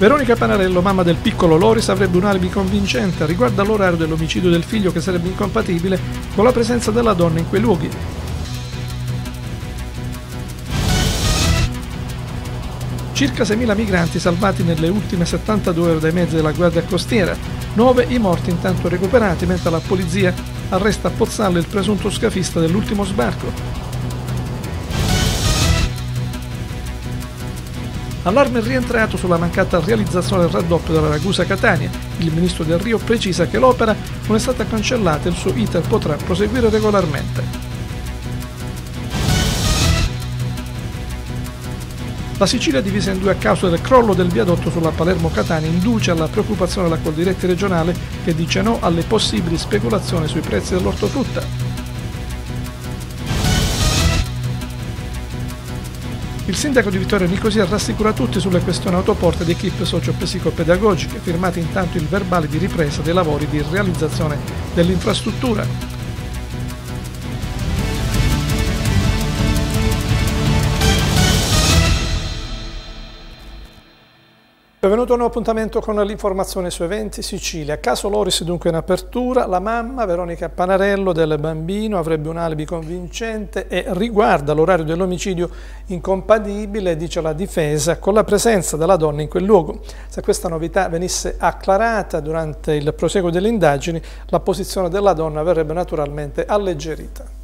Veronica Panarello, mamma del piccolo Loris, avrebbe un alibi convincente riguardo all'orario dell'omicidio del figlio che sarebbe incompatibile con la presenza della donna in quei luoghi, circa 6.000 migranti salvati nelle ultime 72 ore dai mezzi della Guardia Costiera, 9 i morti intanto recuperati mentre la polizia arresta a Pozzallo il presunto scafista dell'ultimo sbarco. Allarme rientrato sulla mancata realizzazione del raddoppio della Ragusa-Catania. Il ministro Del Rio precisa che l'opera non è stata cancellata e il suo iter potrà proseguire regolarmente. La Sicilia divisa in due a causa del crollo del viadotto sulla Palermo-Catania induce alla preoccupazione la Coldiretti regionale che dice no alle possibili speculazioni sui prezzi dell'ortofrutta. Il sindaco di Vittorio Nicosia rassicura tutti sulle questioni autoporte di equip socio-psicopedagogiche, firmate intanto il verbale di ripresa dei lavori di realizzazione dell'infrastruttura Benvenuto a un nuovo appuntamento con l'informazione su eventi Sicilia. Caso Loris dunque in apertura, la mamma Veronica Panarello del bambino avrebbe un alibi convincente e riguarda l'orario dell'omicidio incompatibile, dice la difesa, con la presenza della donna in quel luogo. Se questa novità venisse acclarata durante il proseguo delle indagini, la posizione della donna verrebbe naturalmente alleggerita.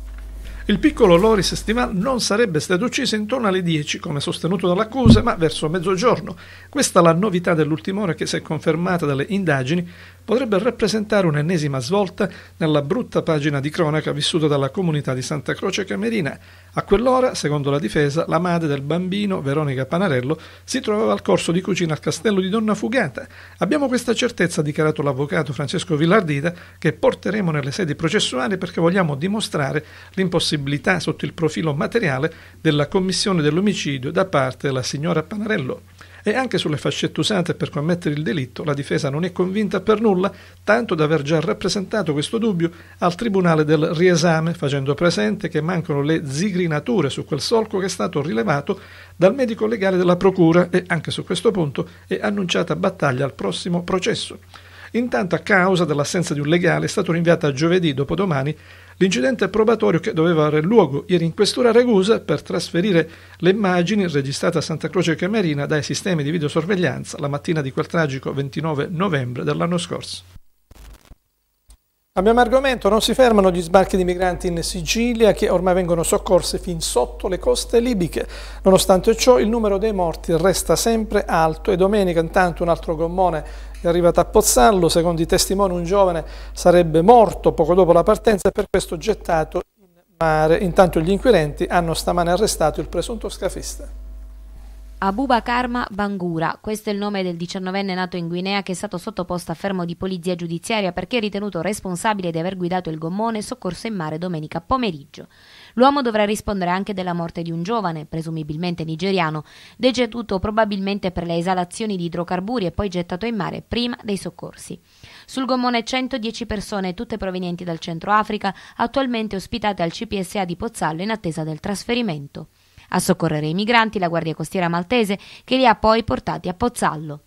Il piccolo Loris Stival non sarebbe stato ucciso intorno alle 10, come sostenuto dall'accusa, ma verso mezzogiorno. Questa è la novità dell'ultima ora che, si è confermata dalle indagini, potrebbe rappresentare un'ennesima svolta nella brutta pagina di cronaca vissuta dalla comunità di Santa Croce Camerina. A quell'ora, secondo la difesa, la madre del bambino, Veronica Panarello, si trovava al corso di cucina al castello di Donna Fugata. Abbiamo questa certezza, ha dichiarato l'avvocato Francesco Villardita, che porteremo nelle sedi processuali perché vogliamo dimostrare l'impossibilità sotto il profilo materiale della commissione dell'omicidio da parte della signora Panarello. E anche sulle fascette usate per commettere il delitto la difesa non è convinta per nulla, tanto da aver già rappresentato questo dubbio al Tribunale del riesame, facendo presente che mancano le zigrinature su quel solco che è stato rilevato dal medico legale della Procura e anche su questo punto è annunciata battaglia al prossimo processo. Intanto, a causa dell'assenza di un legale, è stato rinviato a giovedì dopodomani L'incidente probatorio che doveva avere luogo ieri in questura Ragusa per trasferire le immagini registrate a Santa Croce Camerina dai sistemi di videosorveglianza la mattina di quel tragico 29 novembre dell'anno scorso. Abbiamo argomento, non si fermano gli sbarchi di migranti in Sicilia che ormai vengono soccorse fin sotto le coste libiche. Nonostante ciò il numero dei morti resta sempre alto e domenica intanto un altro gommone è arrivata a Pozzallo, secondo i testimoni un giovane sarebbe morto poco dopo la partenza e per questo gettato in mare. Intanto gli inquirenti hanno stamane arrestato il presunto scafista. Abuba Karma Bangura, questo è il nome del 19enne nato in Guinea che è stato sottoposto a fermo di polizia giudiziaria perché è ritenuto responsabile di aver guidato il gommone soccorso in mare domenica pomeriggio. L'uomo dovrà rispondere anche della morte di un giovane, presumibilmente nigeriano, deceduto probabilmente per le esalazioni di idrocarburi e poi gettato in mare prima dei soccorsi. Sul gommone 110 persone, tutte provenienti dal Centro Africa, attualmente ospitate al CPSA di Pozzallo in attesa del trasferimento. A soccorrere i migranti la Guardia Costiera Maltese che li ha poi portati a Pozzallo.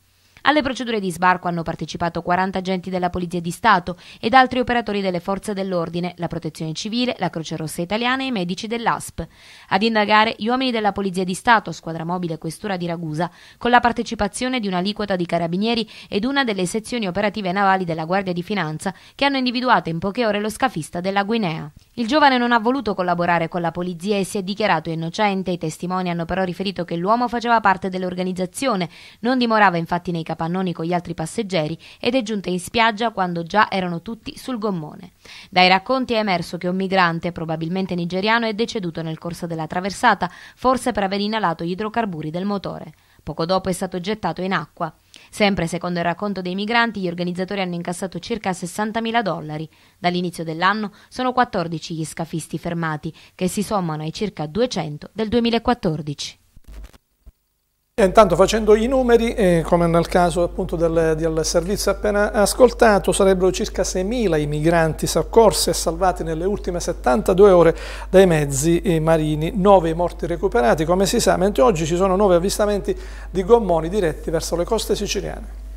Alle procedure di sbarco hanno partecipato 40 agenti della Polizia di Stato ed altri operatori delle forze dell'ordine, la Protezione Civile, la Croce Rossa Italiana e i medici dell'ASP. Ad indagare gli uomini della Polizia di Stato, squadra mobile e questura di Ragusa, con la partecipazione di un'aliquota di carabinieri ed una delle sezioni operative navali della Guardia di Finanza che hanno individuato in poche ore lo scafista della Guinea. Il giovane non ha voluto collaborare con la polizia e si è dichiarato innocente, i testimoni hanno però riferito che l'uomo faceva parte dell'organizzazione, non dimorava infatti nei capelli Pannoni con gli altri passeggeri ed è giunta in spiaggia quando già erano tutti sul gommone. Dai racconti è emerso che un migrante, probabilmente nigeriano, è deceduto nel corso della traversata, forse per aver inalato gli idrocarburi del motore. Poco dopo è stato gettato in acqua. Sempre secondo il racconto dei migranti, gli organizzatori hanno incassato circa 60.000 dollari. Dall'inizio dell'anno sono 14 gli scafisti fermati, che si sommano ai circa 200 del 2014. E intanto facendo i numeri, eh, come nel caso appunto del, del servizio appena ascoltato, sarebbero circa 6.000 i migranti soccorsi e salvati nelle ultime 72 ore dai mezzi eh, marini, 9 morti recuperati, come si sa, mentre oggi ci sono 9 avvistamenti di gommoni diretti verso le coste siciliane.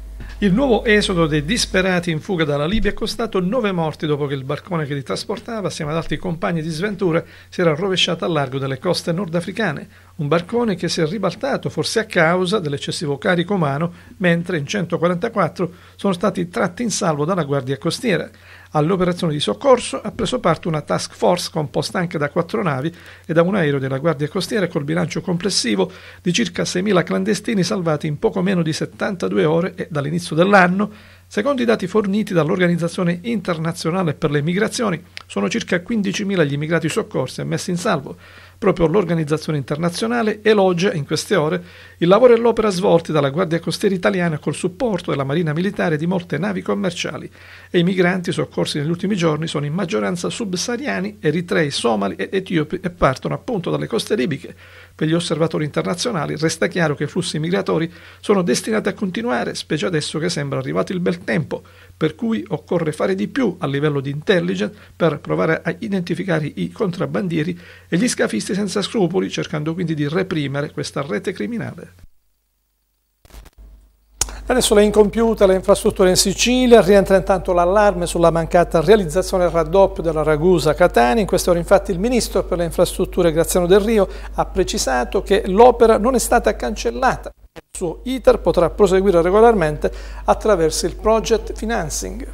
Il nuovo esodo dei disperati in fuga dalla Libia è costato nove morti dopo che il barcone che li trasportava, assieme ad altri compagni di sventura, si era rovesciato al largo delle coste nordafricane. Un barcone che si è ribaltato, forse a causa dell'eccessivo carico umano, mentre in 144 sono stati tratti in salvo dalla Guardia Costiera. All'operazione di soccorso ha preso parte una task force composta anche da quattro navi e da un aereo della Guardia Costiera col bilancio complessivo di circa 6.000 clandestini salvati in poco meno di 72 ore e dall'inizio dell'anno Secondo i dati forniti dall'Organizzazione internazionale per le migrazioni, sono circa 15.000 gli immigrati soccorsi e messi in salvo. Proprio l'organizzazione internazionale elogia in queste ore il lavoro e l'opera svolti dalla Guardia Costiera italiana col supporto della Marina Militare di molte navi commerciali e i migranti soccorsi negli ultimi giorni sono in maggioranza subsahariani, eritrei, somali e etiopi e partono appunto dalle coste libiche. Per gli osservatori internazionali resta chiaro che i flussi migratori sono destinati a continuare, specie adesso che sembra arrivato il bel tempo, per cui occorre fare di più a livello di intelligence per provare a identificare i contrabbandieri e gli scafisti senza scrupoli, cercando quindi di reprimere questa rete criminale. Adesso le incompiute, le infrastrutture in Sicilia, rientra intanto l'allarme sulla mancata realizzazione del raddoppio della ragusa Catani. In queste ore infatti il Ministro per le infrastrutture Graziano Del Rio ha precisato che l'opera non è stata cancellata, il suo ITER potrà proseguire regolarmente attraverso il project financing.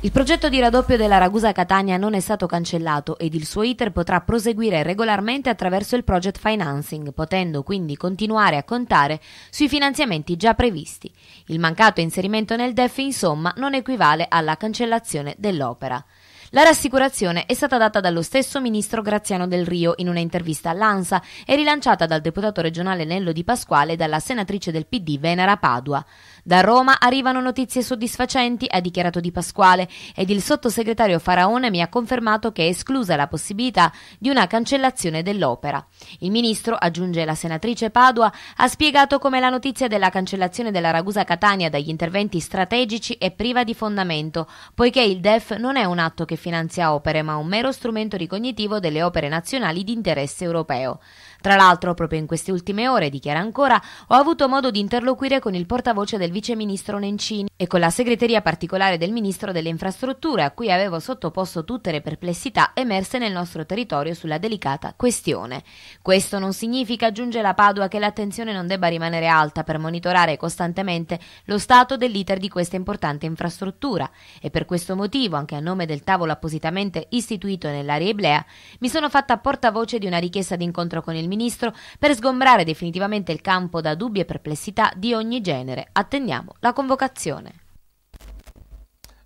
Il progetto di raddoppio della Ragusa-Catania non è stato cancellato ed il suo iter potrà proseguire regolarmente attraverso il project financing, potendo quindi continuare a contare sui finanziamenti già previsti. Il mancato inserimento nel DEF, insomma, non equivale alla cancellazione dell'opera. La rassicurazione è stata data dallo stesso ministro Graziano Del Rio in una intervista all'ANSA e rilanciata dal deputato regionale Nello Di Pasquale e dalla senatrice del PD Venera Padua. Da Roma arrivano notizie soddisfacenti, ha dichiarato Di Pasquale, ed il sottosegretario Faraone mi ha confermato che è esclusa la possibilità di una cancellazione dell'opera. Il ministro, aggiunge la senatrice Padua, ha spiegato come la notizia della cancellazione della Ragusa Catania dagli interventi strategici è priva di fondamento, poiché il DEF non è un atto che finanzia opere, ma un mero strumento ricognitivo delle opere nazionali di interesse europeo. Tra l'altro, proprio in queste ultime ore, dichiara ancora, ho avuto modo di interloquire con il portavoce del vice ministro Nencini e con la segreteria particolare del ministro delle infrastrutture, a cui avevo sottoposto tutte le perplessità emerse nel nostro territorio sulla delicata questione. Questo non significa, aggiunge la Padua, che l'attenzione non debba rimanere alta per monitorare costantemente lo stato dell'iter di questa importante infrastruttura e per questo motivo, anche a nome del tavolo appositamente istituito nell'area Iblea, mi sono fatta portavoce di una richiesta d'incontro con il ministro Ministro per sgombrare definitivamente il campo da dubbi e perplessità di ogni genere. Attendiamo la convocazione.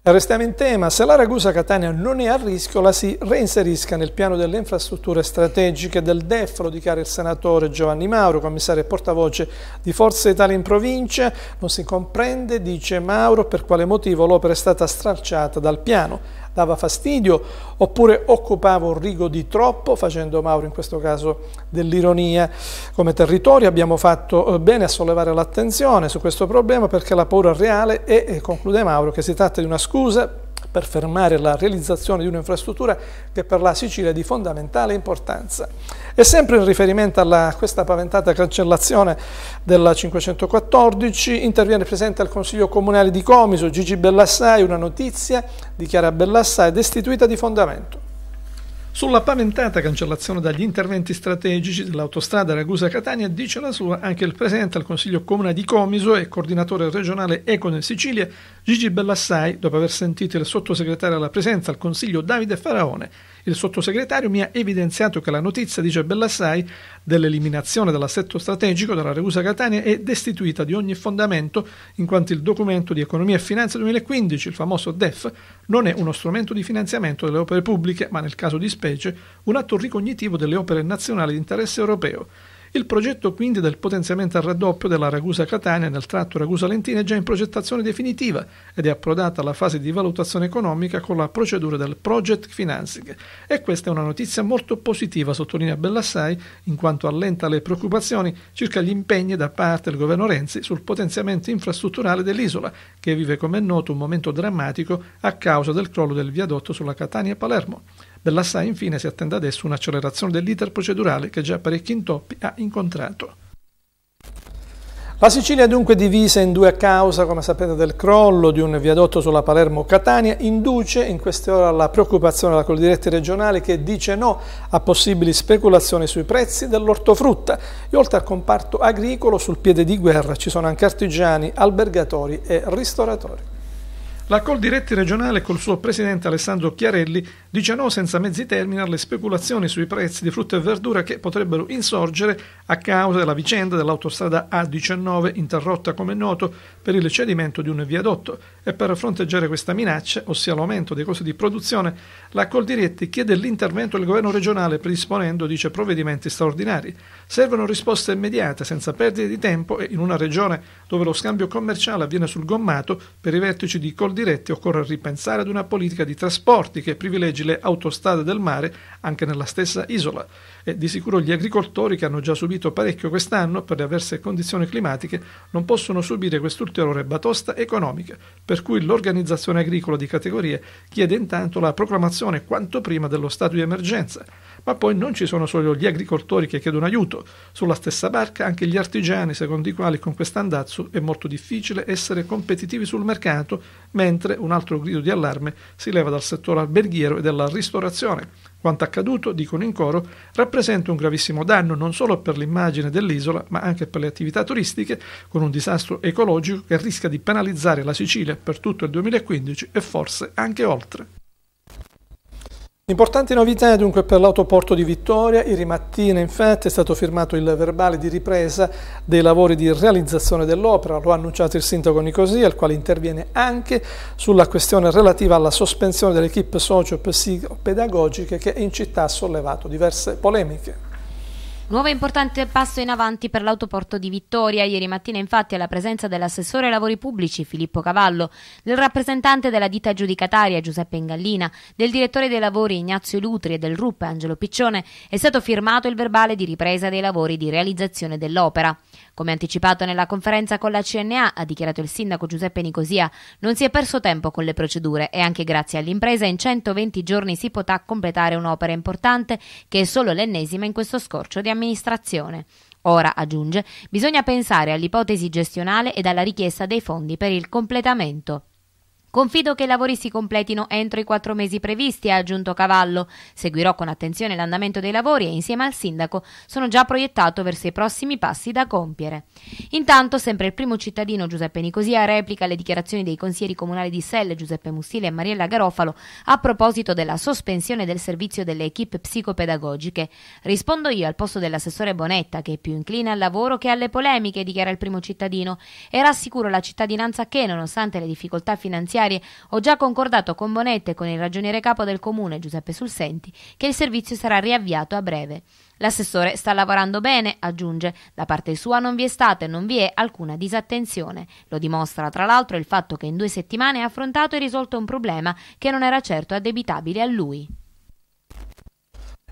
Restiamo in tema, se la Ragusa Catania non è a rischio la si reinserisca nel piano delle infrastrutture strategiche del DEF, lo dichiara il senatore Giovanni Mauro, commissario e portavoce di Forza Italia in provincia, non si comprende, dice Mauro, per quale motivo l'opera è stata stralciata dal piano dava fastidio, oppure occupava un rigo di troppo, facendo Mauro in questo caso dell'ironia come territorio. Abbiamo fatto eh, bene a sollevare l'attenzione su questo problema perché la paura reale è, conclude Mauro, che si tratta di una scusa per fermare la realizzazione di un'infrastruttura che per la Sicilia è di fondamentale importanza. E sempre in riferimento a questa paventata cancellazione della 514 interviene presente al Consiglio Comunale di Comiso Gigi Bellassai una notizia dichiara Bellassai destituita di fondamento. Sulla paventata cancellazione dagli interventi strategici dell'autostrada Ragusa-Catania dice la sua anche il presidente al Consiglio Comune di Comiso e coordinatore regionale Eco nel Sicilia Gigi Bellassai, dopo aver sentito il sottosegretario alla presenza al Consiglio Davide Faraone il sottosegretario mi ha evidenziato che la notizia, dice Bellassai, dell'eliminazione dell'assetto strategico della Regusa Catania è destituita di ogni fondamento, in quanto il documento di economia e finanza 2015, il famoso DEF, non è uno strumento di finanziamento delle opere pubbliche, ma nel caso di specie un atto ricognitivo delle opere nazionali di interesse europeo. Il progetto quindi del potenziamento al raddoppio della Ragusa-Catania nel tratto Ragusa-Lentina è già in progettazione definitiva ed è approdata alla fase di valutazione economica con la procedura del project financing. E questa è una notizia molto positiva, sottolinea Bellassai, in quanto allenta le preoccupazioni circa gli impegni da parte del governo Renzi sul potenziamento infrastrutturale dell'isola, che vive come è noto un momento drammatico a causa del crollo del viadotto sulla Catania-Palermo. Dell'Assai infine si attende adesso un'accelerazione dell'iter procedurale che già parecchi intoppi ha incontrato. La Sicilia è dunque divisa in due a causa, come sapete, del crollo di un viadotto sulla Palermo-Catania, induce in queste ore la preoccupazione della Coldiretti regionale che dice no a possibili speculazioni sui prezzi dell'ortofrutta e oltre al comparto agricolo sul piede di guerra ci sono anche artigiani, albergatori e ristoratori. La Coldiretti regionale col suo presidente Alessandro Chiarelli Dice no senza mezzi termini alle speculazioni sui prezzi di frutta e verdura che potrebbero insorgere a causa della vicenda dell'autostrada A19 interrotta come noto per il cedimento di un viadotto e per fronteggiare questa minaccia, ossia l'aumento dei costi di produzione, la Coldiretti chiede l'intervento del governo regionale predisponendo, dice, provvedimenti straordinari. Servono risposte immediate, senza perdite di tempo e in una regione dove lo scambio commerciale avviene sul gommato, per i vertici di Coldiretti occorre ripensare ad una politica di trasporti che privilegia fragile autostrada del mare anche nella stessa isola e di sicuro gli agricoltori che hanno già subito parecchio quest'anno per le avverse condizioni climatiche non possono subire quest'ulteriore batosta economica, per cui l'organizzazione agricola di categorie chiede intanto la proclamazione quanto prima dello stato di emergenza. Ma poi non ci sono solo gli agricoltori che chiedono aiuto, sulla stessa barca anche gli artigiani secondo i quali con quest'andazzo è molto difficile essere competitivi sul mercato mentre un altro grido di allarme si leva dal settore alberghiero e della ristorazione. Quanto accaduto, dicono in coro, rappresenta un gravissimo danno non solo per l'immagine dell'isola, ma anche per le attività turistiche, con un disastro ecologico che rischia di penalizzare la Sicilia per tutto il 2015 e forse anche oltre. Importanti novità dunque per l'autoporto di Vittoria, ieri mattina infatti è stato firmato il verbale di ripresa dei lavori di realizzazione dell'opera, lo ha annunciato il sindaco Nicosia, il quale interviene anche sulla questione relativa alla sospensione delle equip socio-psicopedagogiche che in città ha sollevato diverse polemiche. Nuovo importante passo in avanti per l'autoporto di Vittoria. Ieri mattina infatti alla presenza dell'assessore ai lavori pubblici Filippo Cavallo, del rappresentante della ditta giudicataria Giuseppe Ingallina, del direttore dei lavori Ignazio Lutri e del RUP Angelo Piccione è stato firmato il verbale di ripresa dei lavori di realizzazione dell'opera. Come anticipato nella conferenza con la CNA, ha dichiarato il sindaco Giuseppe Nicosia, non si è perso tempo con le procedure e anche grazie all'impresa in 120 giorni si potrà completare un'opera importante che è solo l'ennesima in questo scorcio di amministrazione. Ora, aggiunge, bisogna pensare all'ipotesi gestionale e alla richiesta dei fondi per il completamento. Confido che i lavori si completino entro i quattro mesi previsti, ha aggiunto Cavallo. Seguirò con attenzione l'andamento dei lavori e insieme al sindaco sono già proiettato verso i prossimi passi da compiere. Intanto, sempre il primo cittadino Giuseppe Nicosia replica le dichiarazioni dei consiglieri comunali di Selle, Giuseppe Mustile e Mariella Garofalo a proposito della sospensione del servizio delle equip psicopedagogiche. Rispondo io al posto dell'assessore Bonetta, che è più incline al lavoro che alle polemiche, dichiara il primo cittadino, e rassicuro la cittadinanza che, nonostante le difficoltà finanziarie, Penitenziari, ho già concordato con Bonette e con il ragioniere capo del comune, Giuseppe Sulsenti, che il servizio sarà riavviato a breve. L'assessore sta lavorando bene, aggiunge. Da parte sua non vi è stata e non vi è alcuna disattenzione. Lo dimostra tra l'altro il fatto che in due settimane ha affrontato e risolto un problema che non era certo addebitabile a lui.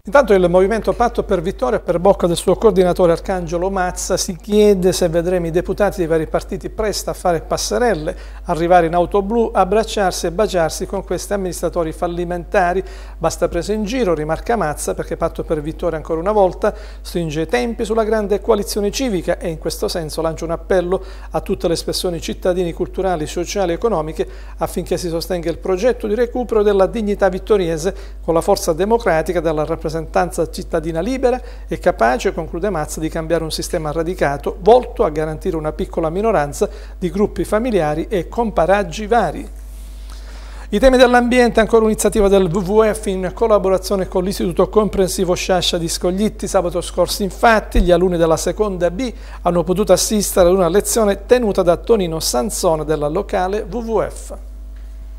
Intanto il Movimento Patto per Vittoria, per bocca del suo coordinatore Arcangelo Mazza, si chiede se vedremo i deputati dei vari partiti presto a fare passerelle, arrivare in auto blu, abbracciarsi e baciarsi con questi amministratori fallimentari. Basta presa in giro, rimarca Mazza, perché Patto per Vittoria ancora una volta stringe i tempi sulla grande coalizione civica e in questo senso lancia un appello a tutte le espressioni cittadini, culturali, sociali e economiche affinché si sostenga il progetto di recupero della dignità vittoriese con la forza democratica della rappresentanza rappresentanza cittadina libera e capace, conclude Mazza, di cambiare un sistema radicato volto a garantire una piccola minoranza di gruppi familiari e comparaggi vari. I temi dell'ambiente, ancora un'iniziativa del WWF in collaborazione con l'Istituto Comprensivo Sciascia di Scoglitti. Sabato scorso, infatti, gli alunni della seconda B hanno potuto assistere ad una lezione tenuta da Tonino Sansone della locale WWF.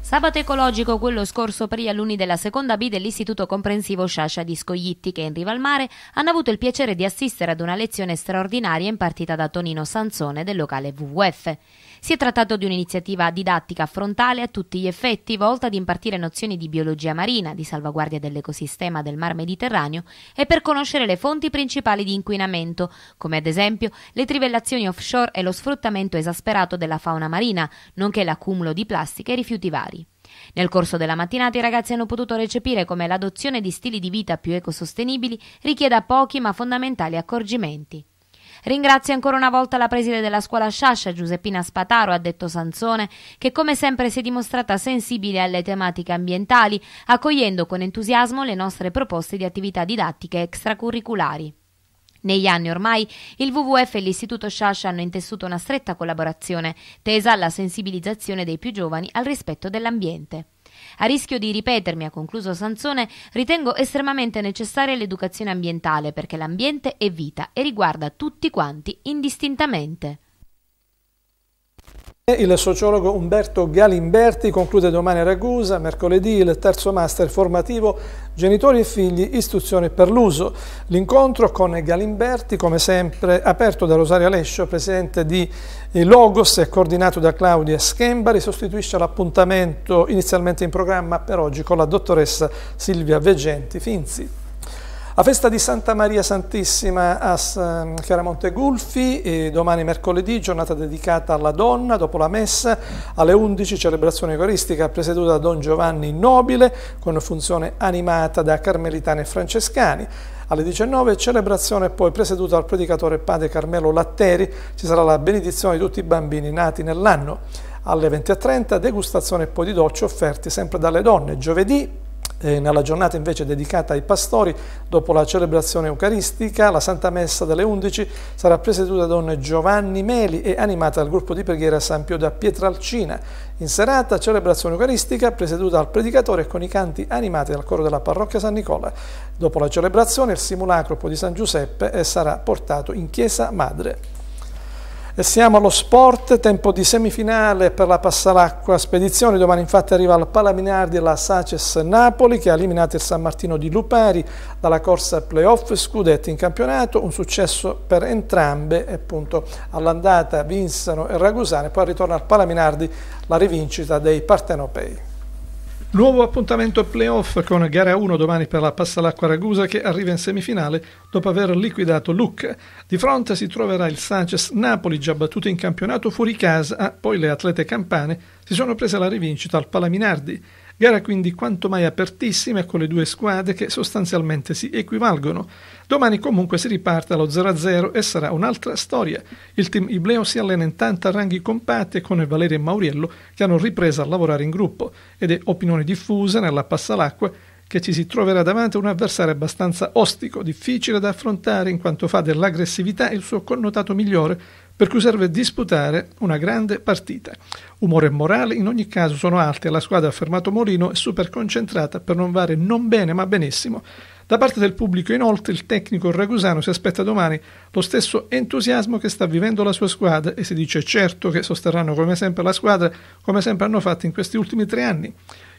Sabato ecologico quello scorso per gli alunni della seconda B dell'Istituto Comprensivo Sciascia di Scoglitti che in riva al mare hanno avuto il piacere di assistere ad una lezione straordinaria impartita da Tonino Sanzone del locale WWF. Si è trattato di un'iniziativa didattica frontale a tutti gli effetti volta ad impartire nozioni di biologia marina, di salvaguardia dell'ecosistema del Mar Mediterraneo e per conoscere le fonti principali di inquinamento, come ad esempio le trivellazioni offshore e lo sfruttamento esasperato della fauna marina, nonché l'accumulo di plastiche e rifiuti vari. Nel corso della mattinata i ragazzi hanno potuto recepire come l'adozione di stili di vita più ecosostenibili richieda pochi ma fondamentali accorgimenti. Ringrazio ancora una volta la preside della scuola Sciascia, Giuseppina Spataro, ha detto Sansone, che come sempre si è dimostrata sensibile alle tematiche ambientali, accogliendo con entusiasmo le nostre proposte di attività didattiche extracurriculari. Negli anni ormai il WWF e l'Istituto Sciascia hanno intessuto una stretta collaborazione, tesa alla sensibilizzazione dei più giovani al rispetto dell'ambiente. A rischio di ripetermi, ha concluso Sansone, ritengo estremamente necessaria l'educazione ambientale perché l'ambiente è vita e riguarda tutti quanti indistintamente. Il sociologo Umberto Galimberti conclude domani a Ragusa, mercoledì il terzo master formativo Genitori e figli, istruzione per l'uso. L'incontro con Galimberti, come sempre, aperto da Rosario Alescio, presidente di Logos e coordinato da Claudia Schembari, sostituisce l'appuntamento inizialmente in programma per oggi con la dottoressa Silvia Veggenti Finzi. La festa di Santa Maria Santissima a mm, Chiaramonte Gulfi, domani mercoledì, giornata dedicata alla donna, dopo la messa, alle 11 celebrazione eucaristica presieduta da Don Giovanni Nobile, con funzione animata da carmelitani e francescani. Alle 19 celebrazione poi presieduta dal predicatore padre Carmelo Latteri, ci sarà la benedizione di tutti i bambini nati nell'anno. Alle 20.30 degustazione e poi di dolci offerti sempre dalle donne. Giovedì e nella giornata invece dedicata ai pastori, dopo la celebrazione eucaristica, la Santa Messa delle 11 sarà presieduta da Don Giovanni Meli e animata dal gruppo di preghiera San Pio da Pietralcina. In serata, celebrazione eucaristica presieduta dal predicatore con i canti animati dal coro della parrocchia San Nicola. Dopo la celebrazione, il simulacro di San Giuseppe sarà portato in Chiesa Madre. E siamo allo sport, tempo di semifinale per la Passalacqua Spedizioni. Domani infatti arriva al Palaminardi la Saces Napoli che ha eliminato il San Martino di Lupari dalla corsa playoff Scudetti in campionato. Un successo per entrambe, appunto all'andata vinsano e Ragusane, poi ritorna al Palaminardi la rivincita dei partenopei. Nuovo appuntamento playoff con gara 1 domani per la Passa all'Acqua Ragusa che arriva in semifinale dopo aver liquidato Lucca. Di fronte si troverà il Sanchez Napoli già battuto in campionato fuori casa, poi le atlete campane si sono prese la rivincita al Palaminardi. Gara quindi quanto mai apertissima con le due squadre che sostanzialmente si equivalgono. Domani comunque si riparte allo 0-0 e sarà un'altra storia. Il team Ibleo si allena intanto a ranghi compatti con Valeria e Mauriello che hanno ripreso a lavorare in gruppo ed è opinione diffusa nella passalacqua che ci si troverà davanti a un avversario abbastanza ostico, difficile da affrontare in quanto fa dell'aggressività il suo connotato migliore per cui serve disputare una grande partita. Umore e morale in ogni caso sono alti la squadra, affermato Molino, è super concentrata per non fare non bene ma benissimo. Da parte del pubblico inoltre il tecnico ragusano si aspetta domani lo stesso entusiasmo che sta vivendo la sua squadra e si dice certo che sosterranno come sempre la squadra come sempre hanno fatto in questi ultimi tre anni.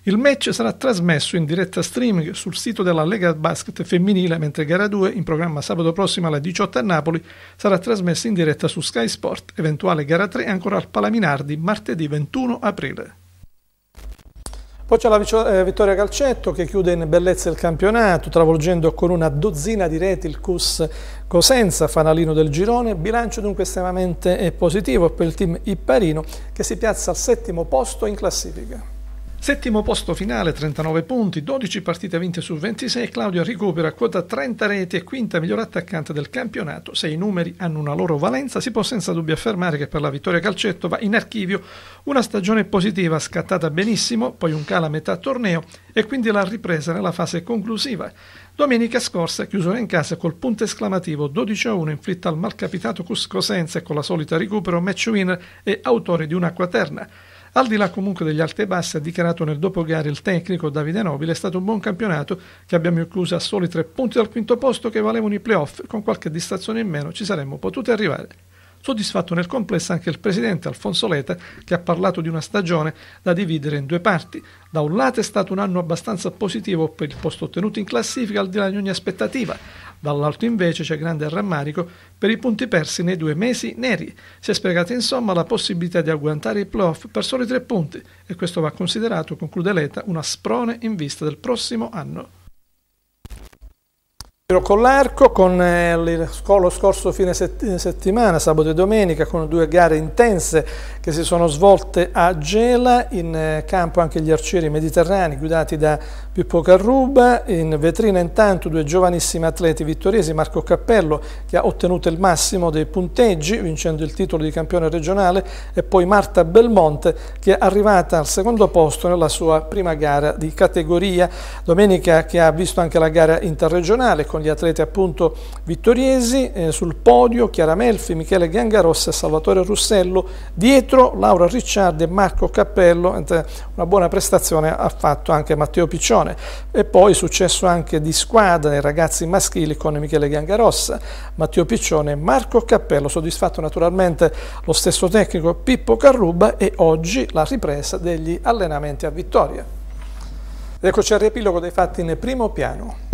Il match sarà trasmesso in diretta streaming sul sito della Lega Basket Femminile, mentre gara 2, in programma sabato prossimo alle 18 a Napoli, sarà trasmessa in diretta su Sky Sport, eventuale gara 3 ancora al Palaminardi martedì 21 aprile. Poi c'è la eh, vittoria Calcetto che chiude in bellezza il campionato, travolgendo con una dozzina di reti il CUS Cosenza, fanalino del girone. Bilancio dunque estremamente eh, positivo per il team Ipparino che si piazza al settimo posto in classifica. Settimo posto finale, 39 punti, 12 partite vinte su 26, Claudio recupera quota 30 reti e quinta miglior attaccante del campionato. Se i numeri hanno una loro valenza, si può senza dubbio affermare che per la vittoria Calcetto va in archivio una stagione positiva scattata benissimo, poi un calo a metà torneo e quindi la ripresa nella fase conclusiva. Domenica scorsa chiusura in casa col punto esclamativo 12-1 inflitta al malcapitato Cusco Senza e con la solita recupero match winner e autore di una quaterna. Al di là comunque degli alti e bassi, ha dichiarato nel dopogare il tecnico Davide Nobile, è stato un buon campionato che abbiamo chiuso a soli tre punti dal quinto posto che valevano i playoff, con qualche distrazione in meno ci saremmo potuti arrivare. Soddisfatto nel complesso anche il presidente Alfonso Leta che ha parlato di una stagione da dividere in due parti. Da un lato è stato un anno abbastanza positivo per il posto ottenuto in classifica al di là di ogni aspettativa. Dall'alto invece c'è grande rammarico per i punti persi nei due mesi neri. Si è spiegata insomma la possibilità di agguantare i playoff per soli tre punti e questo va considerato, conclude Leta, una sprone in vista del prossimo anno con l'arco, con eh, lo scorso fine settimana, sabato e domenica, con due gare intense che si sono svolte a Gela, in eh, campo anche gli arcieri mediterranei guidati da Pippo Carruba, in vetrina intanto due giovanissimi atleti vittoriesi, Marco Cappello che ha ottenuto il massimo dei punteggi vincendo il titolo di campione regionale e poi Marta Belmonte che è arrivata al secondo posto nella sua prima gara di categoria, domenica che ha visto anche la gara interregionale con con gli atleti appunto vittoriesi, eh, sul podio Chiara Melfi, Michele Gangarossa, Salvatore Russello, dietro Laura Ricciardi e Marco Cappello, una buona prestazione ha fatto anche Matteo Piccione e poi successo anche di squadra nei ragazzi maschili con Michele Gangarossa, Matteo Piccione e Marco Cappello, soddisfatto naturalmente lo stesso tecnico Pippo Carruba e oggi la ripresa degli allenamenti a Vittoria. eccoci al riepilogo dei fatti in primo piano.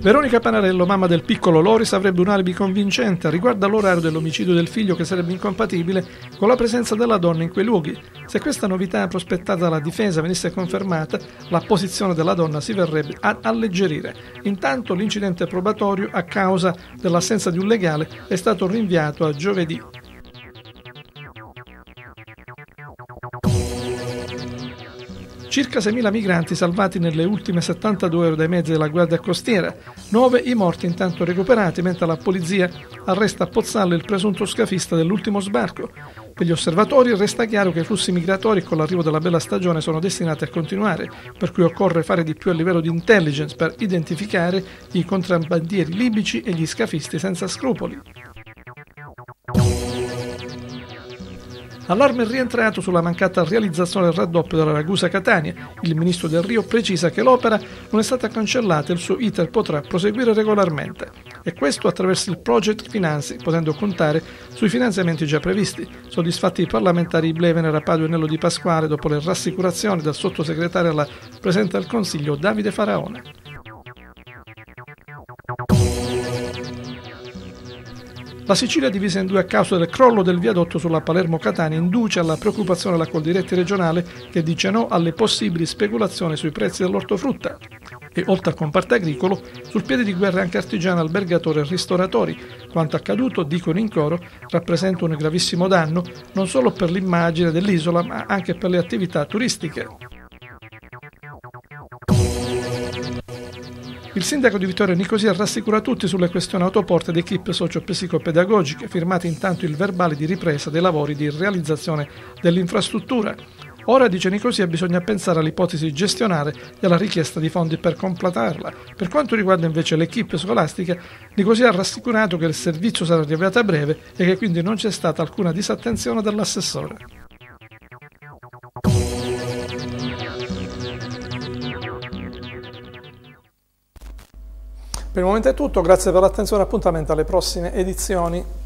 Veronica Panarello, mamma del piccolo Loris, avrebbe un alibi convincente riguardo all'orario dell'omicidio del figlio che sarebbe incompatibile con la presenza della donna in quei luoghi. Se questa novità prospettata dalla difesa venisse confermata, la posizione della donna si verrebbe a alleggerire. Intanto l'incidente probatorio, a causa dell'assenza di un legale, è stato rinviato a giovedì. circa 6.000 migranti salvati nelle ultime 72 ore dai mezzi della Guardia Costiera, 9 i morti intanto recuperati, mentre la polizia arresta a Pozzallo il presunto scafista dell'ultimo sbarco. Per gli osservatori resta chiaro che i flussi migratori con l'arrivo della bella stagione sono destinati a continuare, per cui occorre fare di più a livello di intelligence per identificare i contrabbandieri libici e gli scafisti senza scrupoli. Allarme rientrato sulla mancata realizzazione del raddoppio della Ragusa-Catania. Il ministro del Rio precisa che l'opera non è stata cancellata e il suo iter potrà proseguire regolarmente. E questo attraverso il Project Finanzi, potendo contare sui finanziamenti già previsti. Soddisfatti i parlamentari Blevene, Rapadio e Nello di Pasquale dopo le rassicurazioni del sottosegretario alla Presidente del Consiglio Davide Faraone. La Sicilia divisa in due a causa del crollo del viadotto sulla Palermo-Catania induce alla preoccupazione la Coldiretti regionale che dice no alle possibili speculazioni sui prezzi dell'ortofrutta e oltre al comparto agricolo, sul piede di guerra anche artigiani, albergatori e ristoratori. Quanto accaduto, dicono in coro, rappresenta un gravissimo danno non solo per l'immagine dell'isola ma anche per le attività turistiche. Il sindaco di Vittorio Nicosia rassicura tutti sulle questioni autoporte ed equip socio-psicopedagogiche, firmate intanto il verbale di ripresa dei lavori di realizzazione dell'infrastruttura. Ora, dice Nicosia, bisogna pensare all'ipotesi gestionale e alla richiesta di fondi per completarla. Per quanto riguarda invece l'equipe scolastica, Nicosia ha rassicurato che il servizio sarà riavviato a breve e che quindi non c'è stata alcuna disattenzione dell'assessore. Per il momento è tutto, grazie per l'attenzione e appuntamento alle prossime edizioni.